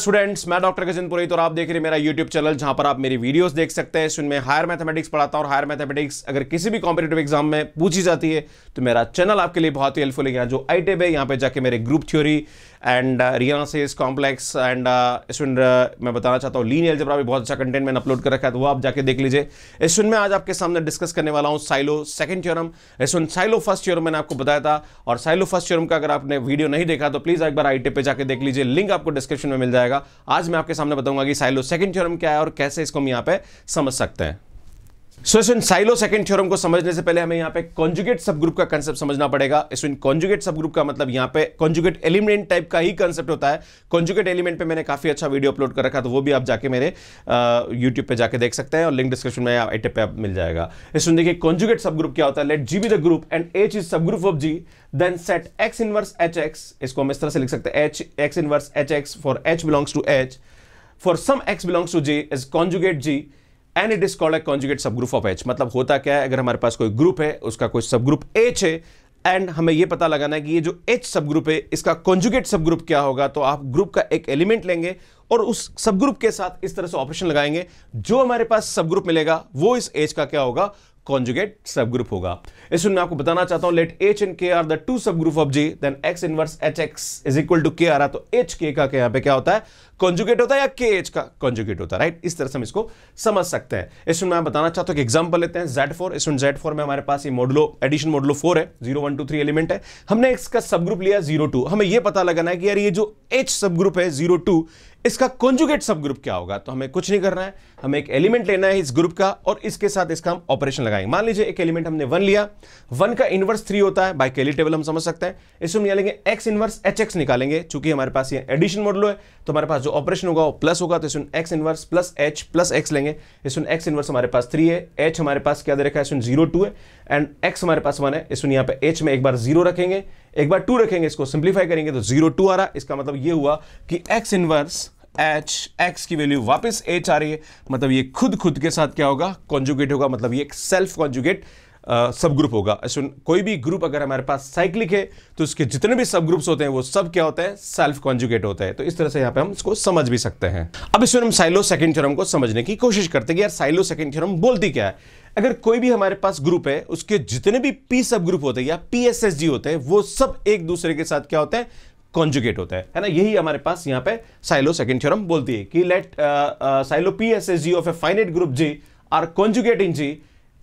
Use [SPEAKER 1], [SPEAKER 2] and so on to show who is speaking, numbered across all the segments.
[SPEAKER 1] Students मैं doctor Gajan पुरोहित आप देख रहे हैं मेरा यूट्यूब चैनल जहां पर आप मेरी वीडियोस देख सकते हैं इसमें हायर मैथमेटिक्स पढ़ाता हूं और हायर मैथमेटिक्स अगर किसी भी कॉम्पिटेटिव एग्जाम में पूछी जाती है तो मेरा चैनल आपके लिए बहुत ही हेल्पफुल है यहाँ जो आई टेब है यहाँ पे जाकर मेरे ग्रुप थ्योरी एंड रियाना से इस कॉम्प्लेक्स एंड स्टूडेंट मैं बताना चाहता हूँ लीन एल्जब्रा भी बहुत अच्छा कंटेंट मैंने अपलोड कर रखा है तो वो आप जाके देख लीजिए स्टूडेंट में आज आपके सामने डिस्कस करने वाला हूँ Sylow second theorem student Sylow first theorem मैंने आपको बताया था और साइलो फर्स्ट थ्योरम का अगर आपने वीडियो नहीं देखा तो प्लीज़ एक बार आई पे जाकर देख लीजिए लिंक आपको डिस्क्रिप्शन में मिल जाएगा आज मैं आपके सामने बताऊंगा कि साइलो सेकंड थ्योरम क्या है और कैसे इसको हम यहाँ पे समझ सकते हैं so so, in Sylow second theorem को समझने से पहले हमें यहाँ पे कॉन्जुगेट सब ग्रुप का कंसेप्ट समझना पड़ेगा इन कॉन्जुगेट सब ग्रुप का मतलब यहाँ पे कॉन्जुगेट एलिमेंट टाइप का ही कंसेप्ट होता है कॉन्जुगेट एलिमेंट पे मैंने काफी अच्छा वीडियो अपलोड कर रखा तो वो भी आप जाके मेरे यूट्यूब पे जाके देख सकते हैं और लिंक डिस्क्रिप्शन में आई पे आप मिल जाएगा इसमें देखिए कॉन्जुगेट सब ग्रुप क्या होता है let G be the group and H is subgroup of G then set x inverse H x इसको हम इस तरह से लिख सकते हैं H x inverse H x for H belongs to H for some x belongs to G is conjugate G and it is called a conjugate group of H मतलब होता क्या है अगर हमारे पास कोई ग्रुप है उसका कोई सब ग्रुप एच है एंड हमें यह पता लगाना है कि ये जो एच सब ग्रुप है इसका कॉन्जुगेट सब ग्रुप क्या होगा तो आप ग्रुप का एक एलिमेंट लेंगे और उस सब ग्रुप के साथ इस तरह से ऑपरेशन लगाएंगे जो हमारे पास सब ग्रुप मिलेगा वो इस एच का क्या होगा कॉन्जुगेट सब ग्रुप होगा इस मैं आपको बताना चाहता हूं let H and K are the two subgroup of J then x inverse H x is equal to K are तो एच के का यहां पे क्या होता है कॉन्जुगेट होता है या के एच का कॉन्जुगेट होता है राइट इस तरह से हम इसको समझ सकते हैं इस मैं बताना चाहता हूं कि एग्जांपल लेते हैं जेड फोर इस जेड फोर में हमारे पास ये मॉडलो एडिशन मॉडलो फोर है zero one two three element है हमने इसका ग्रुप लिया जीरो टू हमें यह पता लगाना है कि यार ये जो एच सब ग्रुप है जीरो टू इसका कॉन्जुगेट सब ग्रुप क्या होगा तो हमें कुछ नहीं करना है हमें एक एलिमेंट लेना है इस ग्रुप का और इसके साथ इसका हम ऑपरेशन लगाएंगे मान लीजिए एक एलिमेंट हमने वन लिया वन का इन्वर्स थ्री होता है बाय केली टेबल हम समझ सकते हैं इसमें निकालेंगे एक्स इन्वर्स एच एक्स निकालेंगे चूंकि हमारे पास ये एडिशन मॉडल है तो हमारे पास जो ऑपरेशन होगा वो प्लस होगा तो इसमें x inverse plus H plus x लेंगे इसमें एक्स इन्वर्स हमारे पास थ्री है एच हमारे पास क्या दे रखा है इसमें जीरो टू है एंड एक्स हमारे पास वन है इसमें यहाँ पे एच में एक बार जीरो रखेंगे एक बार टू रखेंगे इसको सिंप्लीफाई करेंगे तो जीरो टू आ रहा इसका मतलब ये हुआ कि एक्स इनवर्स एच एक्स की वैल्यू वापस एच आ रही है मतलब ये खुद खुद के साथ क्या होगा कॉन्जुगेट होगा मतलब ये एक सेल्फ कॉन्जुगेट सब ग्रुप होगा कोई भी ग्रुप अगर हमारे पास साइक्लिक है तो उसके जितने भी सब ग्रुप्स होते हैं वो सब क्या होता है सेल्फ कॉन्जुगेट होता है तो इस तरह से यहाँ पे हम इसको समझ भी सकते हैं अब इसमें हम साइलो सेकेंड थ्योरम को समझने की कोशिश करते हैं कि यार साइलो सेकंड थ्योरम बोलती क्या है अगर कोई भी हमारे पास ग्रुप है उसके जितने भी पी सब ग्रुप होते हैं या पीएसएसजी होते हैं वो सब एक दूसरे के साथ क्या होते हैं कॉन्जुगेट होता है है ना यही हमारे पास यहाँ पे साइलो सेकंड थ्योरम बोलती है कि let Sylow P S S G of a finite group G are conjugate in G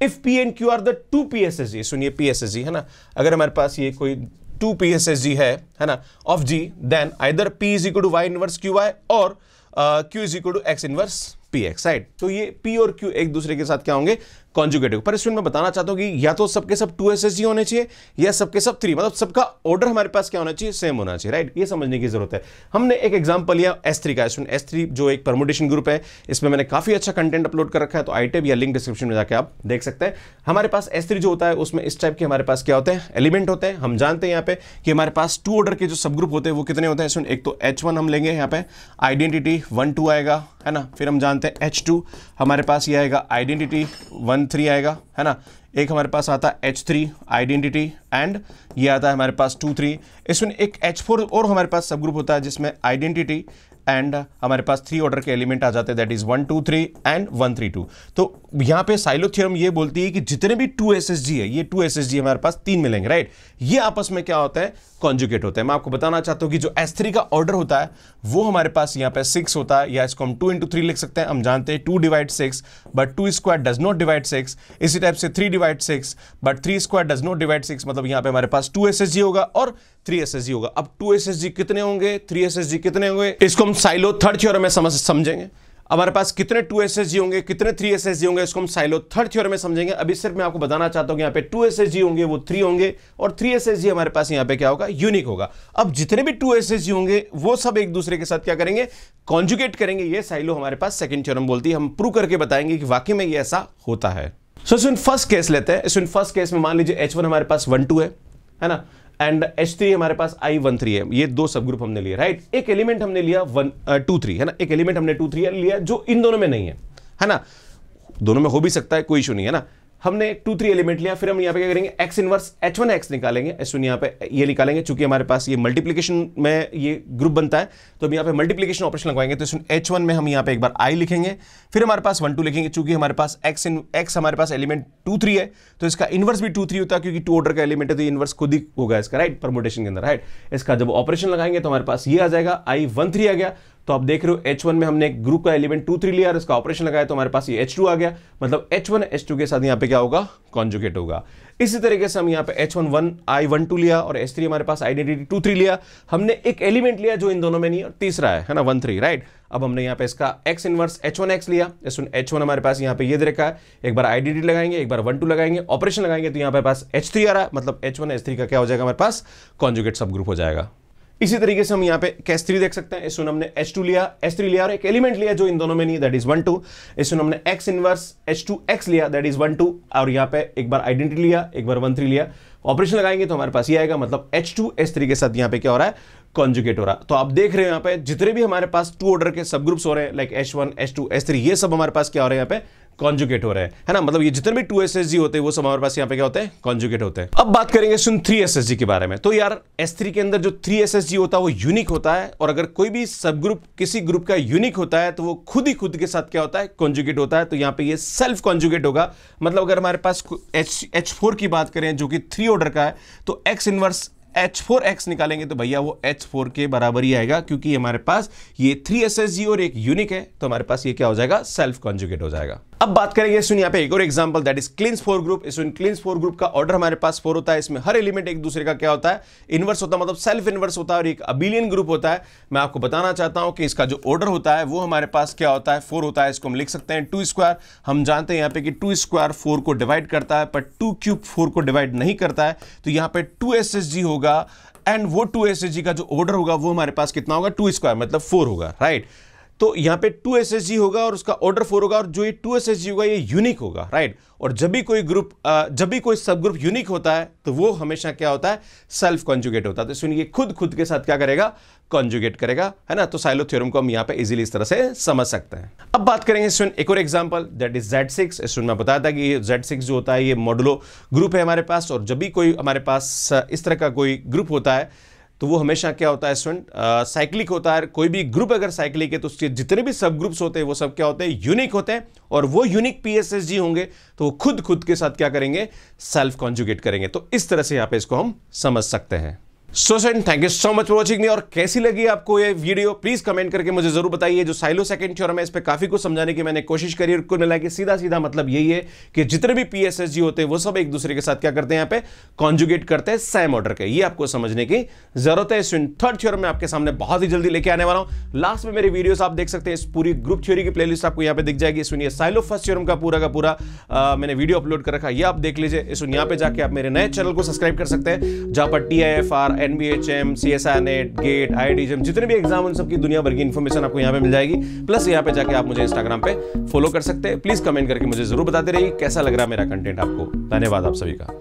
[SPEAKER 1] if P and Q are the two P S S G सुनिए पी एस एस जी है ना अगर हमारे पास ये कोई two P S S G है है ना of G then either P is equal to Y inverse Q Y और Q is equal to x inverse P x right तो ये पी और क्यू एक दूसरे के साथ क्या होंगे कॉन्जुकेटिव पर इसमें मैं बताना चाहता हूँ कि या तो सबके सब टू एस एस होने चाहिए या सबके सब थ्री मतलब सबका ऑर्डर हमारे पास क्या होना चाहिए सेम होना चाहिए राइट ये समझने की जरूरत है हमने एक एग्जाम्पल लिया एस थ्री का इसमें एस थ्री जो एक परमोटेशन ग्रुप है इसमें मैंने काफी अच्छा कंटेंट अपलोड कर रखा है तो आईटेब या लिंक डिस्क्रिप्शन में जाकर आप देख सकते हैं हमारे पास एस थ्री जो होता है उसमें इस टाइप के हमारे पास क्या होते हैं एलिमेंट होते हैं हम जानते हैं यहाँ पे कि हमारे पास टू ऑर्डर के जो सब ग्रुप होते हैं वो कितने होते हैं इसमें एक तो एच वन हम लेंगे यहाँ पे आइडेंटिटी वन टू आएगा है ना फिर हम जानते मानते हैं एच टू हमारे पास ये आएगा आइडेंटिटी वन थ्री आएगा है ना एक हमारे पास आता है एच थ्री आइडेंटिटी एंड ये आता है हमारे पास टू थ्री इसमें एक एच फोर और हमारे पास सब ग्रुप होता है जिसमें आइडेंटिटी एंड uh, हमारे पास थ्री ऑर्डर के एलिमेंट आ जाते हैं that is one two three and one three two तो यहाँ पे साइलो थ्योरम ये बोलती है कि जितने भी टू एस एस जी है ये टू एस एस जी हमारे पास तीन मिलेंगे राइट ये आपस में क्या होता है कॉन्जुकेट होता है मैं आपको बताना चाहता हूँ कि जो एस थ्री का ऑर्डर होता है वो हमारे पास यहाँ पे सिक्स होता है या इसको हम टू इंटू थ्री लिख सकते हैं हम जानते हैं two divide six but two square does not divide six इसी टाइप से three divide six but three square does not divide six मतलब यहाँ पे हमारे पास टू एस एस जी होगा और थ्री एस होगा अब टू एस कितने होंगे थ्री एस कितने होंगे इसको हम साइलो थर्ड थ्योरम में समझ समझेंगे हमारे पास कितने टू एस होंगे कितने थ्री एस होंगे इसको हम साइलो थर्ड थ्योरम में समझेंगे अभी सिर्फ मैं आपको बताना चाहता हूँ यहाँ पे टू एस होंगे वो थ्री होंगे और थ्री एस हमारे पास यहाँ पे क्या होगा यूनिक होगा अब जितने भी टू एस होंगे वो सब एक दूसरे के साथ क्या करेंगे कॉन्जुकेट करेंगे ये साइलो हमारे पास सेकेंड थ्योरम बोलती है हम प्रूव करके बताएंगे कि वाकई में ये ऐसा होता है सो इस फर्स्ट केस लेते हैं इस फर्स्ट केस में मान लीजिए एच हमारे पास वन टू है है ना एंड एच थ्री हमारे पास आई वन थ्री है ये दो सब ग्रुप हमने लिए राइट right? एक एलिमेंट हमने लिया वन टू थ्री है ना एक एलिमेंट हमने टू थ्री लिया जो इन दोनों में नहीं है है ना दोनों में हो भी सकता है कोई इशू नहीं है ना हमने टू थ्री एलिमेंट लिया फिर हम यहाँ पे क्या करेंगे x inverse H one x निकालेंगे एस वन यहाँ पे ये निकालेंगे चूंकि हमारे पास ये मल्टीप्लीकेशन में ये ग्रुप बनता है तो हम यहाँ पे मल्टीप्लीकेशन ऑपरेशन लगवाएंगे तो इसमें एच वन में हम यहाँ पे एक बार आई लिखेंगे फिर हमारे पास वन टू लिखेंगे चूंकि हमारे पास एक्स इन एक्स हमारे पास एलिमेंट टू थ्री है तो इसका इनवर्स भी टू थ्री होता है क्योंकि टू ऑर्डर का एलिमेंट है तो इनवर्स खुद ही होगा इसका राइट परमोटेशन के अंदर राइट इसका जब ऑपरेशन लगाएंगे तो हमारे पास ये आ जाएगा आई वन थ्री आ गया तो आप देख रहे हो एच में हमने ग्रुप का एलिमेंट टू थ्री लिया और इसका ऑपरेशन लगाया तो हमारे पास ये एच आ गया मतलब एच वन के साथ यहाँ पे क्या होगा कॉन्जुकेट होगा इसी तरीके से हम यहाँ पे H one one I one two लिया और एच थ्री हमारे पास आइडेंटिटी टू थ्री लिया हमने एक एलिमेंट लिया जो इन दोनों में नहीं और तीसरा है है ना वन थ्री राइट अब हमने यहाँ पे इसका x inverse H one x लिया एच वन हमारे पास यहाँ पे ये यह देखा है एक बार आईडेंटिटी लगाएंगे एक बार वन टू लगाएंगे ऑपरेशन लगाएंगे तो यहाँ पे पास एच थ्री आ रहा है मतलब एच वन एच थ्री का क्या हो जाएगा हमारे पास कॉन्जुकेट सब ग्रुप हो जाएगा इसी तरीके से हम यहाँ पे कैस थ्री देख सकते हैं इस हमने एच टू लिया एस थ्री लिया और एक एलिमेंट लिया जो इन दोनों में नहीं दैट इज वन टू इस हमने x inverse H two x लिया दैट इज वन टू और यहाँ पे एक बार आइडेंटिटी लिया एक बार वन थ्री लिया ऑपरेशन लगाएंगे तो हमारे पास ये आएगा मतलब एच टू एस थ्री के साथ यहाँ पे क्या हो रहा है कॉन्जुगेट हो रहा तो आप देख रहे हो यहाँ पे जितने भी हमारे पास टू ऑर्डर के सब ग्रुप्स हो रहे हैं like H one H two H three ये सब हमारे पास क्या हो रहे हैं यहाँ पे कॉन्जुगेट हो रहे हैं है ना मतलब ये जितने भी टू एस एस जी होते हैं वो सब हमारे पास यहाँ पे क्या होते हैं कॉन्जुगेट होते हैं अब बात करेंगे सुन थ्री एस एस जी के बारे में तो यार एस थ्री के अंदर जो थ्री एस एस जी होता है वो यूनिक होता है और अगर कोई भी सब ग्रुप किसी ग्रुप का यूनिक होता है तो वो खुद ही खुद के साथ क्या होता है कॉन्जुगेट होता है तो यहाँ पे ये सेल्फ कॉन्जुगेट होगा मतलब अगर हमारे पास एच एच फोर की बात करें जो कि थ्री ऑर्डर का है तो x inverse H four x निकालेंगे तो भैया वो एच फोर के बराबर ही आएगा क्योंकि हमारे पास ये थ्री एस एस जी और एक यूनिक है तो हमारे पास ये क्या हो जाएगा सेल्फ कॉन्जुकेट हो जाएगा अब बात करेंगे सुन यहाँ पे एक और example that is Klein's four group सुन क्लींस फोर ग्रुप का ऑर्डर हमारे पास फोर होता है इसमें हर एलिमेंट एक दूसरे का क्या होता है इन्वर्स होता है मतलब सेल्फ इन्वर्स होता है और एक अबिलियन ग्रुप होता है मैं आपको बताना चाहता हूँ कि इसका जो ऑर्डर होता है वो हमारे पास क्या होता है फोर होता है इसको हम लिख सकते हैं टू स्क्वायर हम जानते हैं यहाँ पे कि टू स्क्वायर फोर को डिवाइड करता है पर टू क्यूब फोर को डिवाइड नहीं करता है तो यहाँ पे टू एस एस जी होगा एंड वो टू एस एस जी का जो ऑर्डर होगा वो हमारे पास कितना होगा टू स्क्वायर मतलब फोर होगा राइट right? तो यहाँ पे टू एस होगा और उसका ऑर्डर फोर होगा और जो ये टू एस होगा ये यूनिक होगा राइट और जब भी कोई ग्रुप जब भी कोई सब ग्रुप यूनिक होता है तो वो हमेशा क्या होता है सेल्फ कॉन्जुगेट होता है तो सुनिए खुद खुद के साथ क्या करेगा कॉन्जुगेट करेगा है ना तो साइलो थ्योरम को हम यहां पे इजीली इस तरह से समझ सकते हैं अब बात करेंगे सुन एक और example that is Z six सुन मैं बताया था कि ये जेड सिक्स जो होता है ये मॉडुलो ग्रुप है हमारे पास और जब भी कोई हमारे पास इस तरह का कोई ग्रुप होता है तो वो हमेशा क्या होता है स्टूडेंट साइक्लिक होता है कोई भी ग्रुप अगर साइक्लिक है तो उसके जितने भी सब ग्रुप्स होते हैं वो सब क्या होते हैं यूनिक होते हैं और वो यूनिक पीएसएसजी होंगे तो वो खुद खुद के साथ क्या करेंगे सेल्फ कॉन्जुगेट करेंगे तो इस तरह से यहाँ पे इसको हम समझ सकते हैं so send thank you so much for watching me और कैसी लगी आपको ये वीडियो प्लीज कमेंट करके मुझे जरूर बताइए जो साइलो सेकंड थ्योरम है इस पर काफी कुछ समझाने की मैंने कोशिश करी और कुल मिला के सीधा सीधा मतलब यही है कि जितने भी पीएसएसजी होते हैं वो सब एक दूसरे के साथ क्या करते हैं यहाँ पे कॉन्जुगेट करते हैं सैम ऑर्डर के ये आपको समझने की जरूरत है सुन थर्ड थ्योरम में आपके सामने बहुत ही जल्दी लेके आने वाला हूँ लास्ट में मेरी वीडियो आप देख सकते हैं इस पूरी ग्रुप थ्योरी की प्लेलिस्ट आपको यहाँ पे दिख जाएगी सुनिए साइलो फर्स्ट थ्योरम का पूरा का पूरा मैंने वीडियो अपलोड कर रखा है ये आप देख लीजिए इस यहाँ पे जाके आप मेरे नए चैनल को सब्सक्राइब कर सकते हैं जहाँ पर T I F R N B H M C S I NET GATE I D M जितने भी एग्जाम उन सबकी दुनिया भर की इन्फॉर्मेशन आपको यहाँ पे मिल जाएगी प्लस यहाँ पे जाके आप मुझे इंस्टाग्राम पे फॉलो कर सकते हैं प्लीज़ कमेंट करके मुझे ज़रूर बताते रहिए कैसा लग रहा है मेरा कंटेंट आपको धन्यवाद आप सभी का